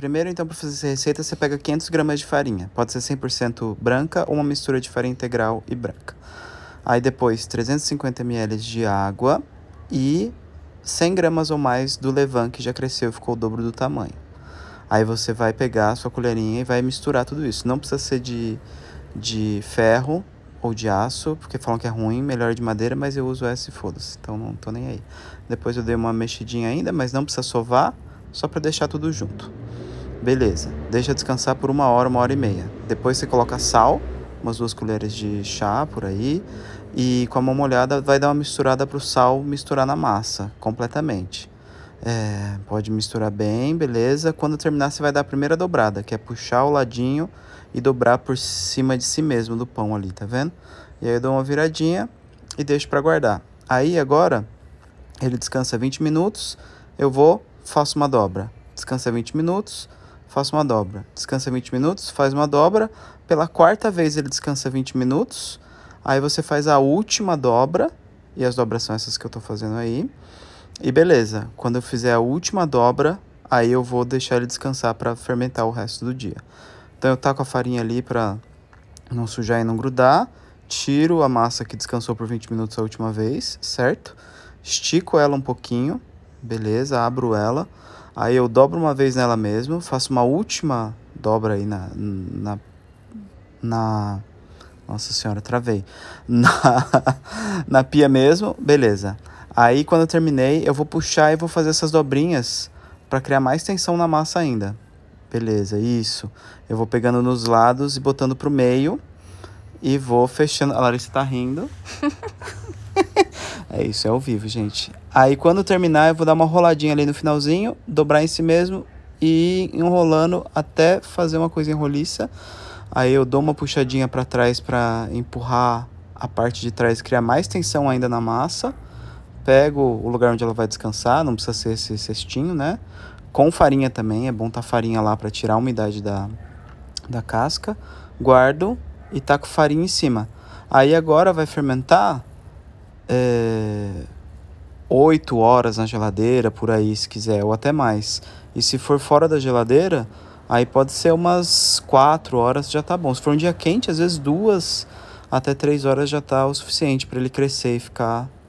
Primeiro, então, para fazer essa receita, você pega 500 gramas de farinha. Pode ser 100% branca ou uma mistura de farinha integral e branca. Aí depois, 350 ml de água e 100 gramas ou mais do levain que já cresceu, ficou o dobro do tamanho. Aí você vai pegar a sua colherinha e vai misturar tudo isso. Não precisa ser de, de ferro ou de aço, porque falam que é ruim, melhor de madeira, mas eu uso essa e foda-se, então não tô nem aí. Depois eu dei uma mexidinha ainda, mas não precisa sovar, só para deixar tudo junto. Beleza, deixa descansar por uma hora, uma hora e meia. Depois você coloca sal, umas duas colheres de chá por aí, e com a mão molhada vai dar uma misturada para o sal misturar na massa completamente. É, pode misturar bem, beleza. Quando terminar, você vai dar a primeira dobrada, que é puxar o ladinho e dobrar por cima de si mesmo do pão ali, tá vendo? E aí eu dou uma viradinha e deixo para guardar. Aí agora ele descansa 20 minutos, eu vou, faço uma dobra. Descansa 20 minutos, Faço uma dobra. Descansa 20 minutos, faz uma dobra. Pela quarta vez ele descansa 20 minutos. Aí você faz a última dobra, e as dobras são essas que eu estou fazendo aí. E beleza, quando eu fizer a última dobra, aí eu vou deixar ele descansar para fermentar o resto do dia. Então eu taco a farinha ali para não sujar e não grudar. Tiro a massa que descansou por 20 minutos a última vez, certo? Estico ela um pouquinho, beleza, abro ela. Aí eu dobro uma vez nela mesmo, faço uma última dobra aí na. na, na nossa senhora, travei. Na, na pia mesmo, beleza. Aí quando eu terminei, eu vou puxar e vou fazer essas dobrinhas para criar mais tensão na massa ainda. Beleza, isso. Eu vou pegando nos lados e botando pro meio e vou fechando. A Larissa tá rindo. É isso, é ao vivo, gente. Aí quando terminar, eu vou dar uma roladinha ali no finalzinho, dobrar em si mesmo e enrolando até fazer uma coisa enroliça. Aí eu dou uma puxadinha para trás para empurrar a parte de trás, criar mais tensão ainda na massa. Pego o lugar onde ela vai descansar, não precisa ser esse cestinho, né? Com farinha também, é bom tá farinha lá para tirar a umidade da, da casca. Guardo e taco farinha em cima. Aí agora vai fermentar, é, 8 horas na geladeira, por aí, se quiser, ou até mais. E se for fora da geladeira, aí pode ser umas 4 horas já tá bom. Se for um dia quente, às vezes duas até três horas já tá o suficiente para ele crescer e ficar